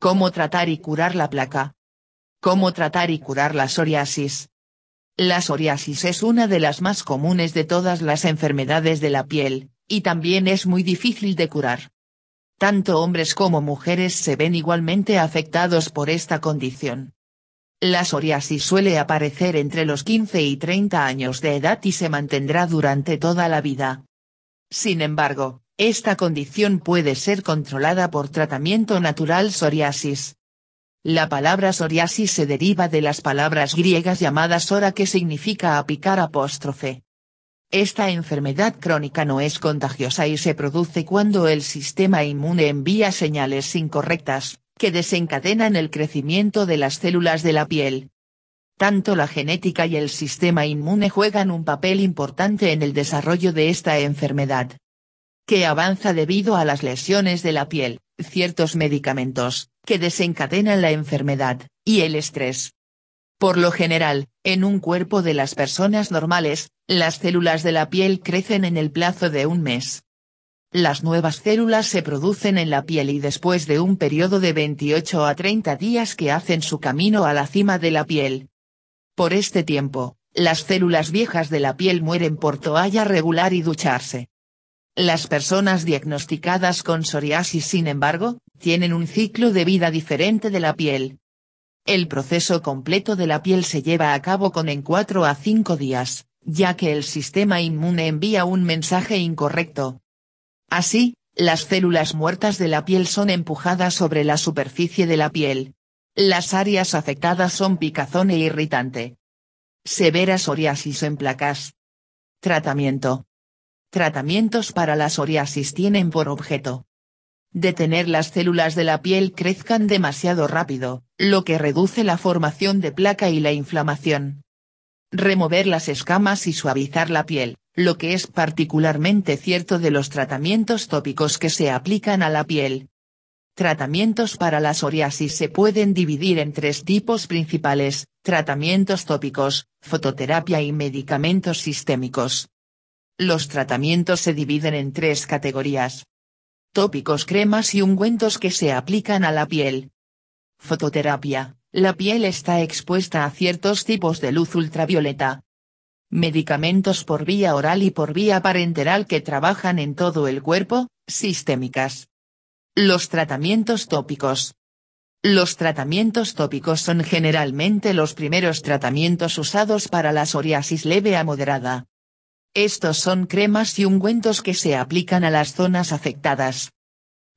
Cómo tratar y curar la placa. Cómo tratar y curar la psoriasis. La psoriasis es una de las más comunes de todas las enfermedades de la piel, y también es muy difícil de curar. Tanto hombres como mujeres se ven igualmente afectados por esta condición. La psoriasis suele aparecer entre los 15 y 30 años de edad y se mantendrá durante toda la vida. Sin embargo, esta condición puede ser controlada por tratamiento natural psoriasis. La palabra psoriasis se deriva de las palabras griegas llamadas ora que significa apicar apóstrofe. Esta enfermedad crónica no es contagiosa y se produce cuando el sistema inmune envía señales incorrectas, que desencadenan el crecimiento de las células de la piel. Tanto la genética y el sistema inmune juegan un papel importante en el desarrollo de esta enfermedad que avanza debido a las lesiones de la piel, ciertos medicamentos, que desencadenan la enfermedad, y el estrés. Por lo general, en un cuerpo de las personas normales, las células de la piel crecen en el plazo de un mes. Las nuevas células se producen en la piel y después de un periodo de 28 a 30 días que hacen su camino a la cima de la piel. Por este tiempo, las células viejas de la piel mueren por toalla regular y ducharse. Las personas diagnosticadas con psoriasis sin embargo, tienen un ciclo de vida diferente de la piel. El proceso completo de la piel se lleva a cabo con en 4 a 5 días, ya que el sistema inmune envía un mensaje incorrecto. Así, las células muertas de la piel son empujadas sobre la superficie de la piel. Las áreas afectadas son picazón e irritante. Severa psoriasis en placas. Tratamiento. Tratamientos para la psoriasis tienen por objeto detener las células de la piel crezcan demasiado rápido, lo que reduce la formación de placa y la inflamación. Remover las escamas y suavizar la piel, lo que es particularmente cierto de los tratamientos tópicos que se aplican a la piel. Tratamientos para la psoriasis se pueden dividir en tres tipos principales, tratamientos tópicos, fototerapia y medicamentos sistémicos. Los tratamientos se dividen en tres categorías. Tópicos cremas y ungüentos que se aplican a la piel. Fototerapia. La piel está expuesta a ciertos tipos de luz ultravioleta. Medicamentos por vía oral y por vía parenteral que trabajan en todo el cuerpo, sistémicas. Los tratamientos tópicos. Los tratamientos tópicos son generalmente los primeros tratamientos usados para la psoriasis leve a moderada. Estos son cremas y ungüentos que se aplican a las zonas afectadas.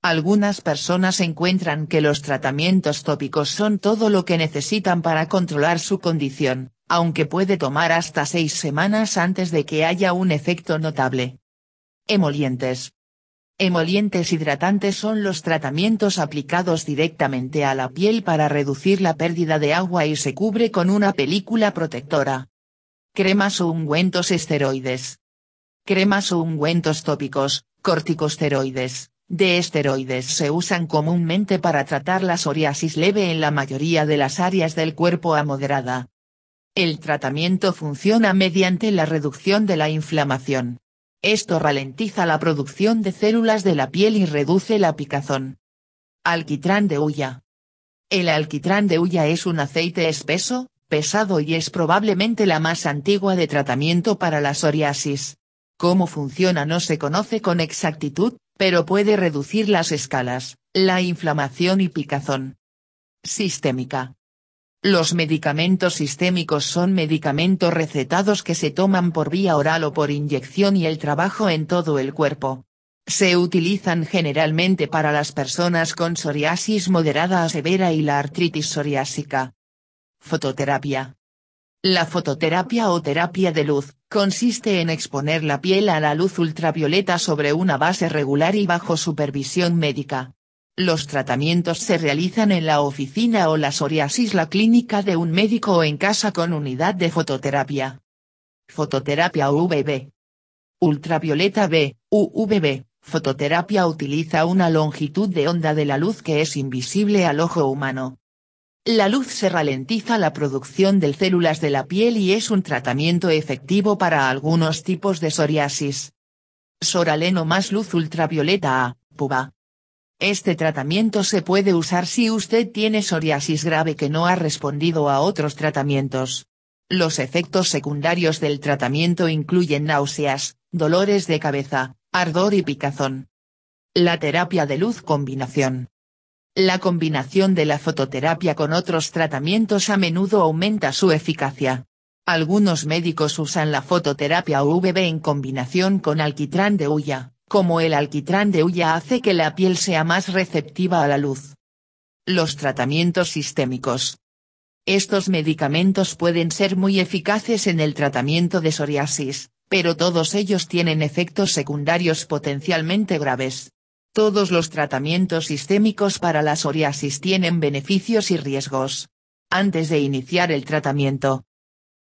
Algunas personas encuentran que los tratamientos tópicos son todo lo que necesitan para controlar su condición, aunque puede tomar hasta seis semanas antes de que haya un efecto notable. Emolientes. Emolientes hidratantes son los tratamientos aplicados directamente a la piel para reducir la pérdida de agua y se cubre con una película protectora cremas o ungüentos esteroides. Cremas o ungüentos tópicos, corticosteroides, de esteroides se usan comúnmente para tratar la psoriasis leve en la mayoría de las áreas del cuerpo a moderada. El tratamiento funciona mediante la reducción de la inflamación. Esto ralentiza la producción de células de la piel y reduce la picazón. Alquitrán de huya. El alquitrán de huya es un aceite espeso, pesado y es probablemente la más antigua de tratamiento para la psoriasis. Cómo funciona no se conoce con exactitud, pero puede reducir las escalas, la inflamación y picazón. Sistémica. Los medicamentos sistémicos son medicamentos recetados que se toman por vía oral o por inyección y el trabajo en todo el cuerpo. Se utilizan generalmente para las personas con psoriasis moderada a severa y la artritis psoriásica. Fototerapia. La fototerapia o terapia de luz, consiste en exponer la piel a la luz ultravioleta sobre una base regular y bajo supervisión médica. Los tratamientos se realizan en la oficina o la psoriasis la clínica de un médico o en casa con unidad de fototerapia. Fototerapia UVB. Ultravioleta B, UVB, fototerapia utiliza una longitud de onda de la luz que es invisible al ojo humano la luz se ralentiza la producción de células de la piel y es un tratamiento efectivo para algunos tipos de psoriasis. Soraleno más luz ultravioleta A, PUBA. Este tratamiento se puede usar si usted tiene psoriasis grave que no ha respondido a otros tratamientos. Los efectos secundarios del tratamiento incluyen náuseas, dolores de cabeza, ardor y picazón. La terapia de luz combinación. La combinación de la fototerapia con otros tratamientos a menudo aumenta su eficacia. Algunos médicos usan la fototerapia UVB en combinación con alquitrán de huya, como el alquitrán de huya hace que la piel sea más receptiva a la luz. Los tratamientos sistémicos. Estos medicamentos pueden ser muy eficaces en el tratamiento de psoriasis, pero todos ellos tienen efectos secundarios potencialmente graves. Todos los tratamientos sistémicos para la psoriasis tienen beneficios y riesgos. Antes de iniciar el tratamiento,